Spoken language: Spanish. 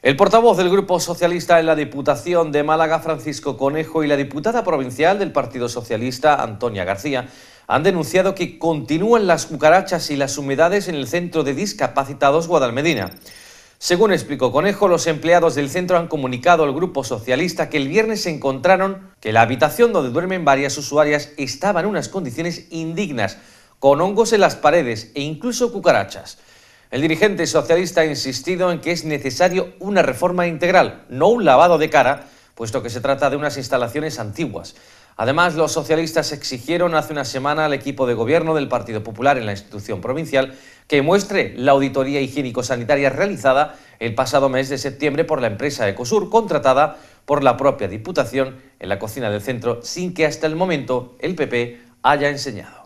El portavoz del Grupo Socialista en la Diputación de Málaga, Francisco Conejo, y la diputada provincial del Partido Socialista, Antonia García, han denunciado que continúan las cucarachas y las humedades en el Centro de Discapacitados Guadalmedina. Según explicó Conejo, los empleados del centro han comunicado al Grupo Socialista que el viernes se encontraron que la habitación donde duermen varias usuarias estaba en unas condiciones indignas, con hongos en las paredes e incluso cucarachas. El dirigente socialista ha insistido en que es necesario una reforma integral, no un lavado de cara, puesto que se trata de unas instalaciones antiguas. Además, los socialistas exigieron hace una semana al equipo de gobierno del Partido Popular en la institución provincial que muestre la auditoría higiénico-sanitaria realizada el pasado mes de septiembre por la empresa Ecosur, contratada por la propia Diputación en la cocina del centro, sin que hasta el momento el PP haya enseñado.